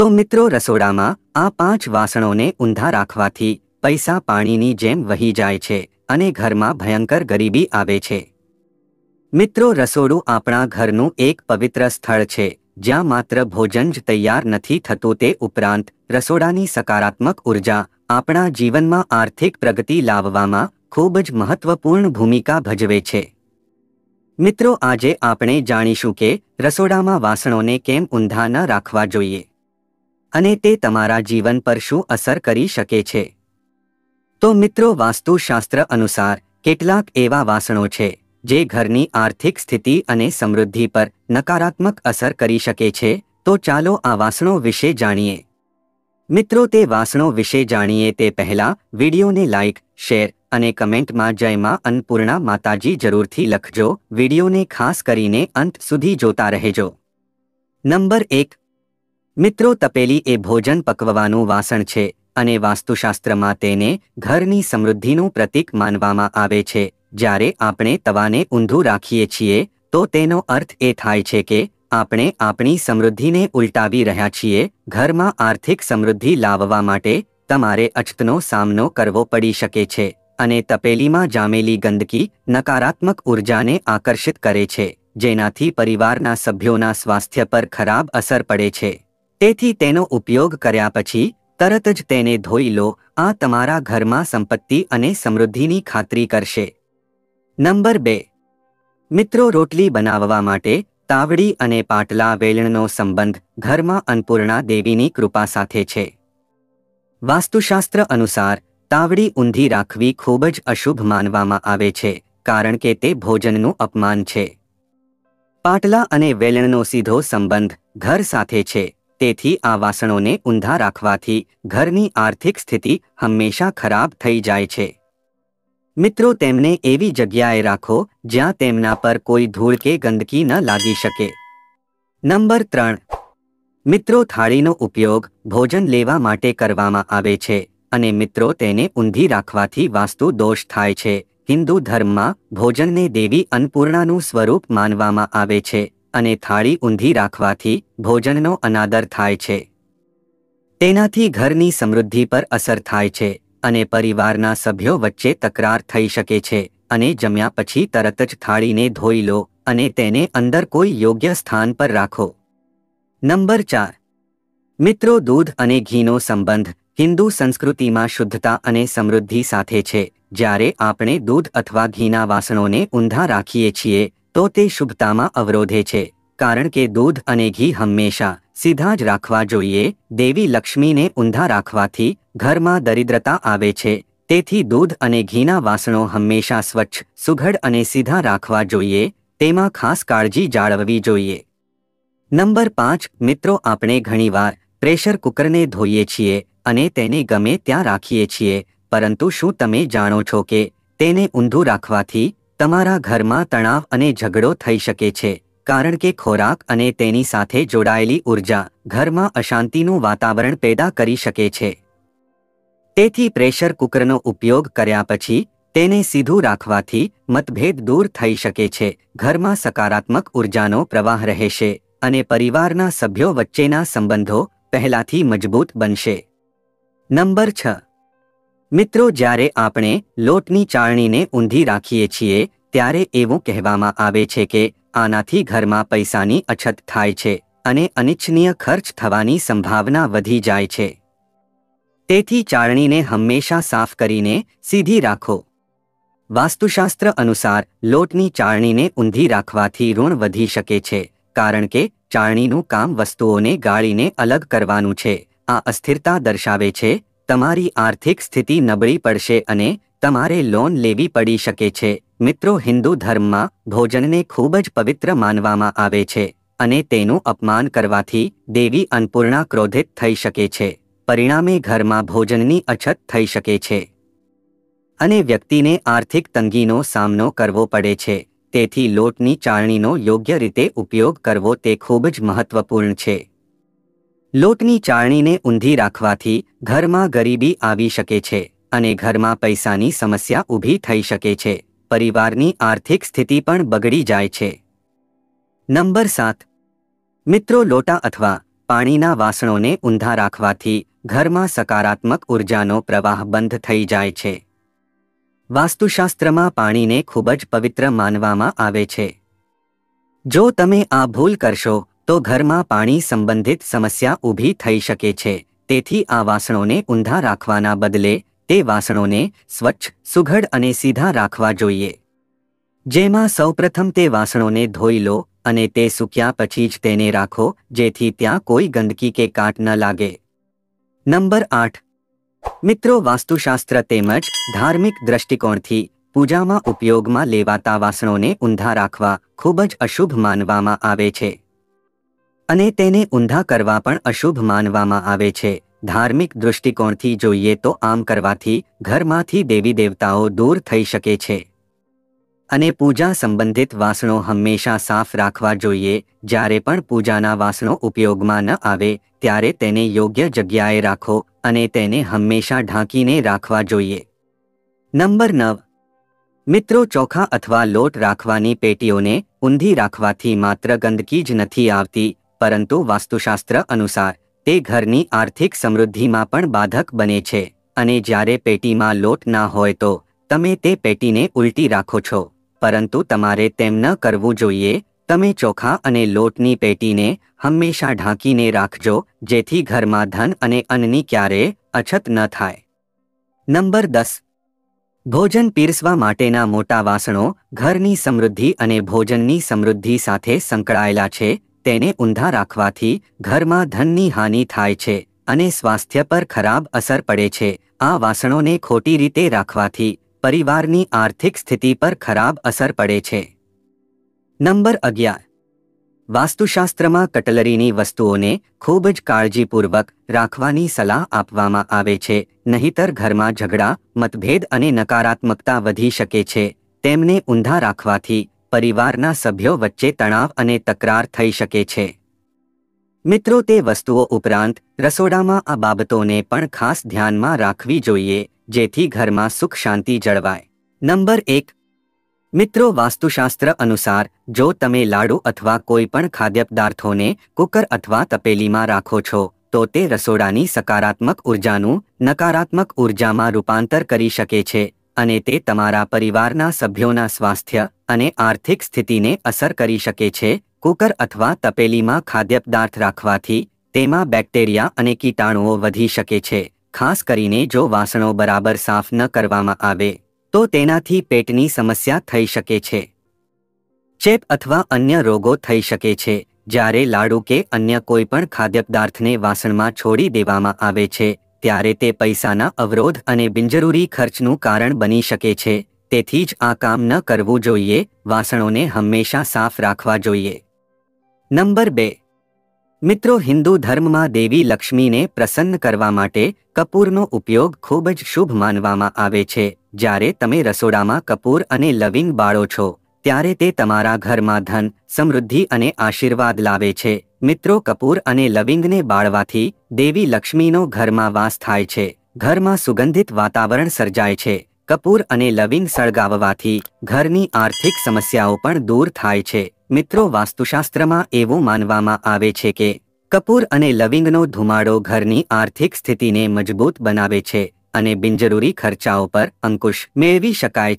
તો મિત્રો રસોડામાં આ પાંચ વાસણોને ઊંધા રાખવાથી પૈસા પાણીની જેમ વહી જાય છે અને ઘરમાં ભયંકર ગરીબી આવે છે મિત્રો રસોડું આપણા ઘરનું એક પવિત્ર સ્થળ છે જ્યાં માત્ર ભોજન જ તૈયાર નથી થતું તે ઉપરાંત રસોડાની સકારાત્મક ઉર્જા આપણા જીવનમાં આર્થિક પ્રગતિ લાવવામાં ખૂબ જ મહત્વપૂર્ણ ભૂમિકા ભજવે છે મિત્રો આજે આપણે જાણીશું કે રસોડામાં વાસણોને કેમ ઊંધા ન રાખવા જોઈએ અને તે તમારા જીવન પર શું અસર કરી શકે છે તો મિત્રો વાસ્તુશાસ્ત્ર અનુસાર કેટલાક એવા વાસણો છે જે ઘરની આર્થિક સ્થિતિ અને સમૃદ્ધિ પર નકારાત્મક અસર કરી શકે છે તો ચાલો આ વાસણો વિશે જાણીએ મિત્રો તે વાસણો વિશે જાણીએ તે પહેલાં વિડીયોને લાઇક શેર અને કમેન્ટમાં જયમાં અન્નપૂર્ણા માતાજી જરૂરથી લખજો વિડીયોને ખાસ કરીને અંત સુધી જોતા રહેજો નંબર એક મિત્રો તપેલી એ ભોજન પકવવાનું વાસણ છે અને વાસ્તુશાસ્ત્રમાં તેને ઘરની સમૃદ્ધિનું પ્રતીક માનવામાં આવે છે જ્યારે આપણે તવાને ઊંધું રાખીએ છીએ તો તેનો અર્થ એ થાય છે કે આપણે આપણી સમૃદ્ધિને ઉલટાવી રહ્યા છીએ ઘરમાં આર્થિક સમૃદ્ધિ લાવવા માટે તમારે અછતનો સામનો કરવો પડી શકે છે અને તપેલીમાં જામેલી ગંદકી નકારાત્મક ઉર્જાને આકર્ષિત કરે છે જેનાથી પરિવારના સભ્યોના સ્વાસ્થ્ય પર ખરાબ અસર પડે છે તેથી તેનો ઉપયોગ કર્યા પછી તરત જ તેને ધોઈ લો આ તમારા ઘરમાં સંપત્તિ અને સમૃદ્ધિની ખાતરી કરશે નંબર બે મિત્રો રોટલી બનાવવા માટે તાવડી અને પાટલા વેલણનો સંબંધ ઘરમાં અન્નપૂર્ણા દેવીની કૃપા સાથે છે વાસ્તુશાસ્ત્ર અનુસાર તાવડી ઊંધી રાખવી ખૂબ જ અશુભ માનવામાં આવે છે કારણ કે તે ભોજનનું અપમાન છે પાટલા અને વેલણનો સીધો સંબંધ ઘર સાથે છે તેથી આ વાસણોને ઊંધા રાખવાથી ઘરની આર્થિક સ્થિતિ હંમેશા ખરાબ થઈ જાય છે મિત્રો તેમને એવી જગ્યાએ રાખો જ્યાં તેમના પર કોઈ ધૂળ કે ગંદકી ન લાગી શકે નંબર ત્રણ મિત્રો થાળીનો ઉપયોગ ભોજન લેવા માટે કરવામાં આવે છે અને મિત્રો તેને ઊંધી રાખવાથી વાસ્તુ દોષ થાય છે હિન્દુ ધર્મમાં ભોજનને દેવી અન્નપૂર્ણાનું સ્વરૂપ માનવામાં આવે છે અને થાળી ઊંધી રાખવાથી ભોજનનો અનાદર થાય છે તેનાથી ઘરની સમૃદ્ધિ પર અસર થાય છે અને પરિવારના સભ્યો વચ્ચે તકરાર થઈ શકે છે અને જમ્યા પછી તરત જ થાળીને ધોઈ લો અને તેને અંદર કોઈ યોગ્ય સ્થાન પર રાખો નંબર ચાર મિત્રો દૂધ અને ઘીનો સંબંધ હિન્દુ સંસ્કૃતિમાં શુદ્ધતા અને સમૃદ્ધિ સાથે છે જ્યારે આપણે દૂધ અથવા ઘીના વાસણોને ઊંધા રાખીએ છીએ તો તે શુભતામાં અવરોધે છે કારણ કે દૂધ અને ઘી હંમેશા સીધા જ રાખવા જોઈએ દેવી લક્ષ્મીને ઊંધા રાખવાથી ઘરમાં દરિદ્રતા આવે છે તેથી દૂધ અને ઘીના વાસણો હંમેશા સ્વચ્છ સુઘડ અને સીધા રાખવા જોઈએ તેમાં ખાસ કાળજી જાળવવી જોઈએ નંબર પાંચ મિત્રો આપણે ઘણીવાર પ્રેશર કુકરને ધોઈએ છીએ અને તેને ગમે ત્યાં રાખીએ છીએ પરંતુ શું તમે જાણો છો કે તેને ઊંધું રાખવાથી તમારા ઘરમાં તણાવ અને ઝઘડો થઈ શકે છે કારણ કે ખોરાક અને તેની સાથે જોડાયેલી ઉર્જા ઘરમાં અશાંતિનું વાતાવરણ પેદા કરી શકે છે તેથી પ્રેશર કુકરનો ઉપયોગ કર્યા પછી તેને સીધું રાખવાથી મતભેદ દૂર થઈ શકે છે ઘરમાં સકારાત્મક ઉર્જાનો પ્રવાહ રહેશે અને પરિવારના સભ્યો વચ્ચેના સંબંધો પહેલાથી મજબૂત બનશે નંબર છ મિત્રો જ્યારે આપણે લોટની ચાળણીને ઊંધી રાખીએ છીએ ત્યારે એવું કહેવામાં આવે છે કે આનાથી ઘરમાં પૈસાની અછત થાય છે અને અનિચ્છનીય ખર્ચ થવાની સંભાવના વધી જાય છે તેથી ચાળણીને હંમેશા સાફ કરીને સીધી રાખો વાસ્તુશાસ્ત્ર અનુસાર લોટની ચાળણીને ઊંધી રાખવાથી ઋણ વધી શકે છે કારણ કે ચાળણીનું કામ વસ્તુઓને ગાળીને અલગ કરવાનું છે આ અસ્થિરતા દર્શાવે છે તમારી આર્થિક સ્થિતિ નબળી પડશે અને તમારે લોન લેવી પડી શકે છે મિત્રો હિન્દુ ધર્મમાં ભોજનને ખૂબ જ પવિત્ર માનવામાં આવે છે અને તેનું અપમાન કરવાથી દેવી અન્નપૂર્ણા ક્રોધિત થઈ શકે છે પરિણામે ઘરમાં ભોજનની અછત થઈ શકે છે અને વ્યક્તિને આર્થિક તંગીનો સામનો કરવો પડે છે તેથી લોટની ચાળણીનો યોગ્ય રીતે ઉપયોગ કરવો તે ખૂબ જ મહત્વપૂર્ણ છે લોટની ચાળણીને ઊંધી રાખવાથી ઘરમાં ગરીબી આવી શકે છે અને ઘરમાં પૈસાની સમસ્યા ઊભી થઈ શકે છે પરિવારની આર્થિક સ્થિતિ પણ બગડી જાય છે નંબર સાત મિત્રો લોટા અથવા પાણીના વાસણોને ઊંધા રાખવાથી ઘરમાં સકારાત્મક ઉર્જાનો પ્રવાહ બંધ થઈ જાય છે વાસ્તુશાસ્ત્રમાં પાણીને ખૂબ જ પવિત્ર માનવામાં આવે છે જો તમે આ ભૂલ કરશો તો ઘરમાં પાણી સંબંધિત સમસ્યા ઊભી થઈ શકે છે તેથી આ વાસણોને ઊંધા રાખવાના બદલે તે વાસણોને સ્વચ્છ સુઘડ અને સીધા રાખવા જોઈએ જેમાં સૌપ્રથમ તે વાસણોને ધોઈ લો અને તે સૂક્યા પછી જ તેને રાખો જેથી ત્યાં કોઈ ગંદકી કે કાટ ન લાગે નંબર આઠ મિત્રો વાસ્તુશાસ્ત્ર તેમજ ધાર્મિક દ્રષ્ટિકોણથી પૂજામાં ઉપયોગમાં લેવાતા વાસણોને ઊંધા રાખવા ખૂબ જ અશુભ માનવામાં આવે છે અને તેને ઊંધા કરવા પણ અશુભ માનવામાં આવે છે ધાર્મિક દૃષ્ટિકોણથી જોઈએ તો આમ કરવાથી ઘરમાંથી દેવી દેવતાઓ દૂર થઈ શકે છે અને પૂજા સંબંધિત વાસણો હંમેશા સાફ રાખવા જોઈએ જ્યારે પણ પૂજાના વાસણો ઉપયોગમાં ન આવે ત્યારે તેને યોગ્ય જગ્યાએ રાખો અને તેને હંમેશા ઢાંકીને રાખવા જોઈએ નંબર નવ મિત્રો ચોખા અથવા લોટ રાખવાની પેટીઓને ઊંધી રાખવાથી માત્ર ગંદકી જ નથી આવતી પરંતુ વાસ્તુશાસ્ત્ર અનુસાર તે ઘરની આર્થિક સમૃદ્ધિમાં પણ બાધક બને છે અને જ્યારે પેટીમાં લોટ ના હોય તો તમે તે પેટીને ઉલટી રાખો છો પરંતુ તમારે તેમ ન કરવું જોઈએ તમે ચોખા અને લોટની પેટીને હંમેશા ઢાંકીને રાખજો જેથી ઘરમાં ધન અને અન્નની ક્યારેય અછત ન થાય નંબર દસ ભોજન પીરસવા માટેના મોટા વાસણો ઘરની સમૃદ્ધિ અને ભોજનની સમૃદ્ધિ સાથે સંકળાયેલા છે તેને ઊંધા રાખવાથી ઘરમાં ધનની હાનિ થાય છે અને સ્વાસ્થ્ય પર ખરાબ અસર પડે છે આ વાસણોને ખોટી રીતે રાખવાથી પરિવારની આર્થિક સ્થિતિ પર ખરાબ અસર પડે છે નંબર અગિયાર વાસ્તુશાસ્ત્રમાં કટલરીની વસ્તુઓને ખૂબ જ કાળજીપૂર્વક રાખવાની સલાહ આપવામાં આવે છે નહીતર ઘરમાં ઝઘડા મતભેદ અને નકારાત્મકતા વધી શકે છે તેમને ઊંધા રાખવાથી પરિવારના સભ્યો વચ્ચે તણાવ અને તકરાર થઈ શકે છે મિત્રો તે વસ્તુઓ ઉપરાંત રસોડામાં આ બાબતોને પણ ખાસ ધ્યાનમાં રાખવી જોઈએ જેથી ઘરમાં સુખ શાંતિ જળવાય નંબર એક મિત્રો વાસ્તુશાસ્ત્ર અનુસાર જો તમે લાડુ અથવા કોઈ પણ ખાદ્ય પદાર્થોને કુકર અથવા તપેલીમાં રાખો છો તો તે રસોડાની સકારાત્મક ઉર્જાનું નકારાત્મક ઉર્જામાં રૂપાંતર કરી શકે છે અને તે તમારા પરિવારના સભ્યોના સ્વાસ્થ્ય અને આર્થિક સ્થિતિને અસર કરી શકે છે કુકર અથવા તપેલીમાં ખાદ્ય પદાર્થ રાખવાથી તેમાં બેક્ટેરિયા અને કીટાણુઓ વધી શકે છે ખાસ કરીને જો વાસણો બરાબર સાફ ન કરવામાં આવે તો તેનાથી પેટની સમસ્યા થઈ શકે છે ચેપ અથવા અન્ય રોગો થઈ શકે છે જ્યારે લાડુ કે અન્ય કોઈપણ ખાદ્ય પદાર્થને વાસણમાં છોડી દેવામાં આવે છે ત્યારે તે પૈસાના અવરોધ અને બિનજરૂરી ખર્ચનું કારણ બની શકે છે તેથી જ આ કામ ન કરવું જોઈએ વાસણોને હંમેશા સાફ રાખવા જોઈએ નંબર બે મિત્રો હિન્દુ ધર્મમાં દેવી લક્ષ્મીને પ્રસન્ન કરવા માટે કપૂરનો ઉપયોગ ખૂબ જ શુભ માનવામાં આવે છે જ્યારે તમે રસોડામાં કપૂર અને લવિંગ બાળો છો ત્યારે તે તમારા ઘરમાં ધન સમૃદ્ધિ અને આશીર્વાદ લાવે છે મિત્રો કપૂર અને લવિંગને બાળવાથી દેવી લક્ષ્મીનો ઘરમાં વાસ થાય છે ઘરમાં સુગંધિત વાતાવરણ સર્જાય છે કપૂર અને લવિંગ સળગાવવાથી ઘરની આર્થિક સમસ્યાઓ પણ દૂર થાય છે મિત્રો વાસ્તુશાસ્ત્રમાં એવું માનવામાં આવે છે કે કપૂર અને લવિંગનો ધુમાડો ઘરની આર્થિક સ્થિતિને મજબૂત બનાવે છે અને બિનજરૂરી ખર્ચાઓ પર અંકુશ મેળવી શકાય છે